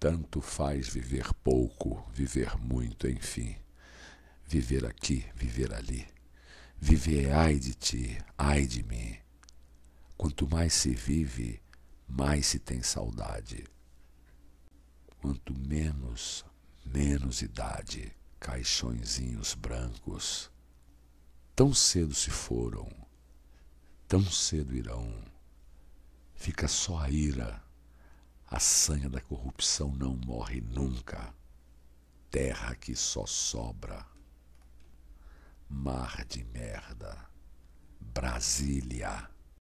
Tanto faz viver pouco, viver muito, enfim. Viver aqui, viver ali. Viver ai de ti, ai de mim. Quanto mais se vive, mais se tem saudade. Quanto menos, menos idade, caixõezinhos brancos. Tão cedo se foram, tão cedo irão. Fica só a ira a sanha da corrupção não morre nunca. Terra que só sobra. Mar de merda. Brasília.